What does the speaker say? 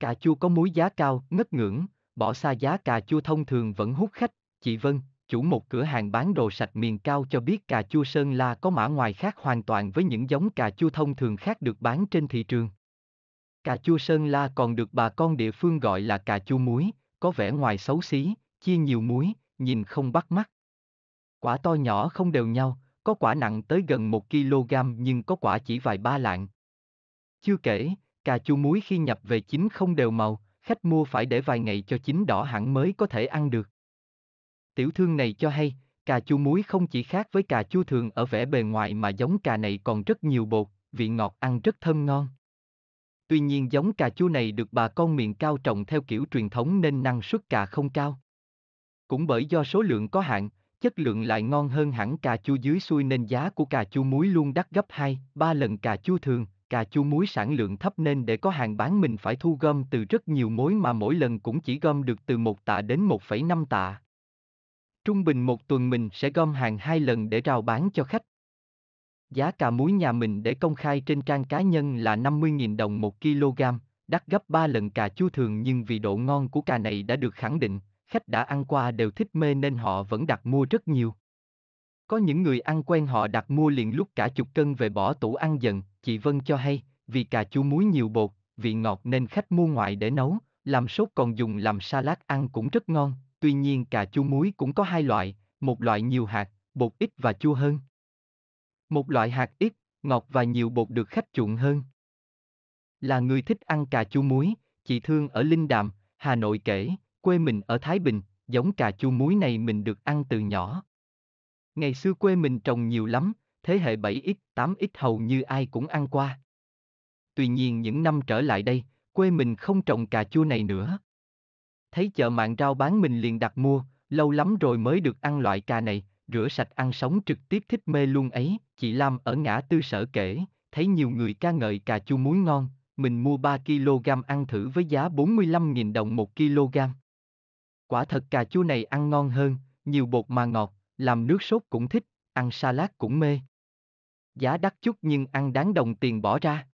Cà chua có muối giá cao, ngất ngưỡng, bỏ xa giá cà chua thông thường vẫn hút khách, chị Vân, chủ một cửa hàng bán đồ sạch miền cao cho biết cà chua Sơn La có mã ngoài khác hoàn toàn với những giống cà chua thông thường khác được bán trên thị trường. Cà chua Sơn La còn được bà con địa phương gọi là cà chua muối, có vẻ ngoài xấu xí, chia nhiều muối, nhìn không bắt mắt. Quả to nhỏ không đều nhau, có quả nặng tới gần 1 kg nhưng có quả chỉ vài ba lạng. Chưa kể, Cà chua muối khi nhập về chín không đều màu, khách mua phải để vài ngày cho chín đỏ hẳn mới có thể ăn được. Tiểu thương này cho hay, cà chua muối không chỉ khác với cà chua thường ở vẻ bề ngoài mà giống cà này còn rất nhiều bột, vị ngọt ăn rất thơm ngon. Tuy nhiên giống cà chua này được bà con miền cao trồng theo kiểu truyền thống nên năng suất cà không cao. Cũng bởi do số lượng có hạn, chất lượng lại ngon hơn hẳn cà chua dưới xuôi nên giá của cà chua muối luôn đắt gấp 2, 3 lần cà chua thường, cà chua muối sản lượng thấp nên để có hàng bán mình phải thu gom từ rất nhiều mối mà mỗi lần cũng chỉ gom được từ một tạ đến 1,5 tạ. Trung bình một tuần mình sẽ gom hàng hai lần để rao bán cho khách. Giá cà muối nhà mình để công khai trên trang cá nhân là 50.000 đồng 1 kg, đắt gấp 3 lần cà chua thường nhưng vì độ ngon của cà này đã được khẳng định, khách đã ăn qua đều thích mê nên họ vẫn đặt mua rất nhiều. Có những người ăn quen họ đặt mua liền lúc cả chục cân về bỏ tủ ăn dần, Chị Vân cho hay, vì cà chua muối nhiều bột, vị ngọt nên khách mua ngoại để nấu, làm sốt còn dùng làm salad ăn cũng rất ngon. Tuy nhiên cà chua muối cũng có hai loại, một loại nhiều hạt, bột ít và chua hơn. Một loại hạt ít, ngọt và nhiều bột được khách chuộng hơn. Là người thích ăn cà chua muối, chị Thương ở Linh Đàm, Hà Nội kể, quê mình ở Thái Bình, giống cà chua muối này mình được ăn từ nhỏ. Ngày xưa quê mình trồng nhiều lắm, thế hệ 7X, 8X hầu như ai cũng ăn qua. Tuy nhiên những năm trở lại đây, quê mình không trồng cà chua này nữa. Thấy chợ mạng rau bán mình liền đặt mua, lâu lắm rồi mới được ăn loại cà này, rửa sạch ăn sống trực tiếp thích mê luôn ấy, chị Lam ở ngã tư sở kể, thấy nhiều người ca ngợi cà chua muối ngon, mình mua 3 kg ăn thử với giá 45.000 đồng 1 kg. Quả thật cà chua này ăn ngon hơn, nhiều bột mà ngọt, làm nước sốt cũng thích, ăn salad cũng mê giá đắt chút nhưng ăn đáng đồng tiền bỏ ra.